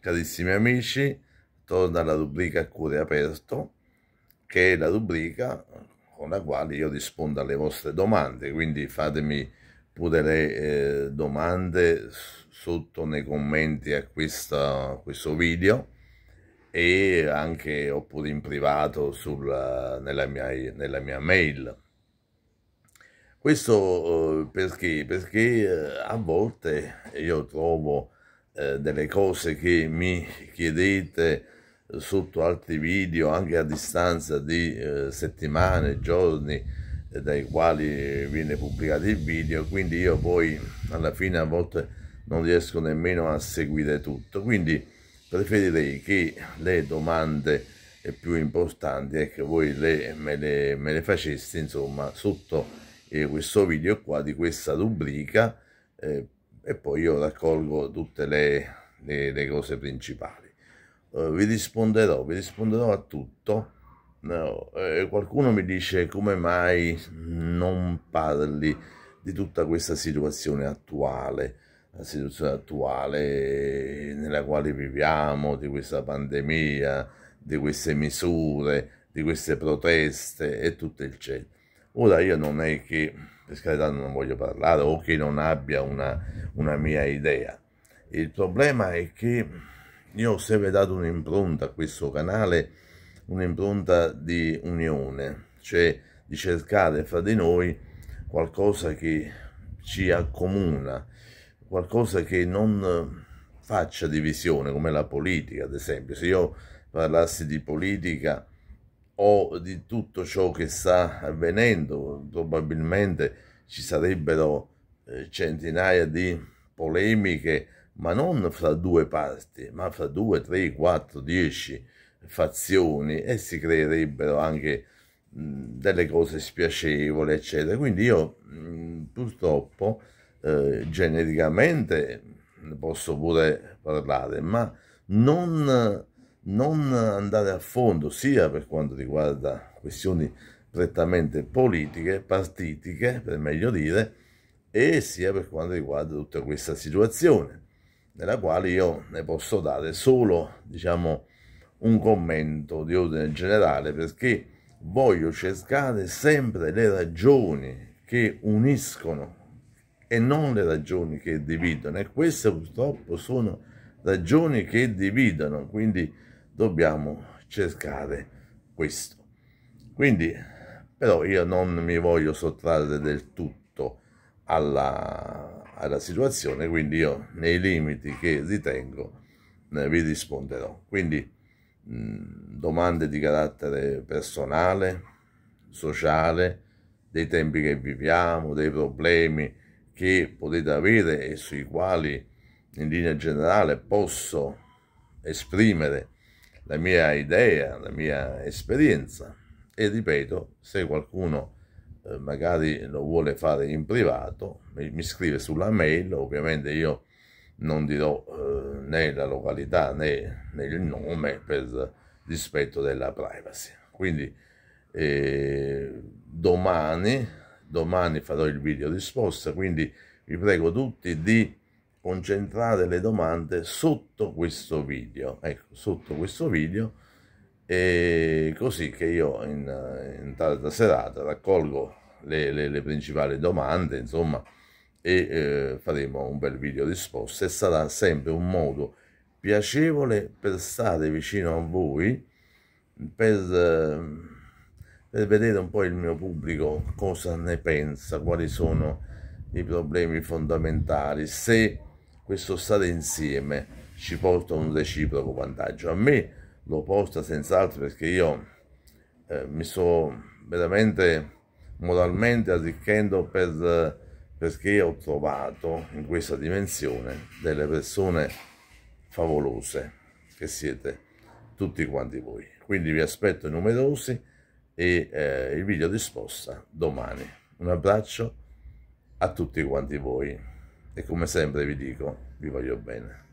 carissimi amici, torna alla rubrica Cure Aperto, che è la rubrica con la quale io rispondo alle vostre domande, quindi fatemi pure le eh, domande sotto nei commenti a, questa, a questo video e anche oppure in privato sul, nella, mia, nella mia mail. Questo eh, perché? Perché eh, a volte io trovo eh, delle cose che mi chiedete sotto altri video anche a distanza di eh, settimane, giorni eh, dai quali viene pubblicato il video quindi io poi alla fine a volte non riesco nemmeno a seguire tutto quindi preferirei che le domande più importanti ecco voi le, me, le, me le faceste insomma sotto eh, questo video qua di questa rubrica eh, e poi io raccolgo tutte le, le, le cose principali. Uh, vi risponderò, vi risponderò a tutto. No, eh, qualcuno mi dice come mai non parli di tutta questa situazione attuale, la situazione attuale nella quale viviamo, di questa pandemia, di queste misure, di queste proteste e tutto il cielo. Ora io non è che per carità non voglio parlare, o che non abbia una, una mia idea. Il problema è che io ho sempre dato un'impronta a questo canale, un'impronta di unione, cioè di cercare fra di noi qualcosa che ci accomuna, qualcosa che non faccia divisione, come la politica, ad esempio. Se io parlassi di politica o di tutto ciò che sta avvenendo. Probabilmente ci sarebbero eh, centinaia di polemiche, ma non fra due parti, ma fra due, tre, quattro, dieci fazioni e si creerebbero anche delle cose spiacevoli, eccetera. Quindi io purtroppo eh, genericamente posso pure parlare, ma non non andare a fondo sia per quanto riguarda questioni prettamente politiche, partitiche, per meglio dire, e sia per quanto riguarda tutta questa situazione, nella quale io ne posso dare solo, diciamo, un commento di ordine generale, perché voglio cercare sempre le ragioni che uniscono e non le ragioni che dividono, e queste purtroppo sono ragioni che dividono, quindi dobbiamo cercare questo. Quindi, però io non mi voglio sottrarre del tutto alla, alla situazione, quindi io nei limiti che ritengo eh, vi risponderò. Quindi mm, domande di carattere personale, sociale, dei tempi che viviamo, dei problemi che potete avere e sui quali in linea generale posso esprimere la mia idea, la mia esperienza e ripeto, se qualcuno eh, magari lo vuole fare in privato, mi, mi, scrive sulla mail, ovviamente io non dirò eh, né la località né, né, il nome per rispetto della privacy. Quindi eh, domani, domani farò il video risposta, quindi vi prego tutti di concentrare le domande sotto questo video ecco sotto questo video e così che io in, in tarda serata raccolgo le, le, le principali domande insomma e eh, faremo un bel video risposte e sarà sempre un modo piacevole per stare vicino a voi per, eh, per vedere un po' il mio pubblico cosa ne pensa quali sono i problemi fondamentali se questo stare insieme ci porta un reciproco vantaggio. A me lo porta senz'altro perché io eh, mi sto veramente moralmente arricchendo per, perché ho trovato in questa dimensione delle persone favolose che siete tutti quanti voi. Quindi vi aspetto numerosi e eh, il video sposta domani. Un abbraccio a tutti quanti voi e come sempre vi dico, vi voglio bene.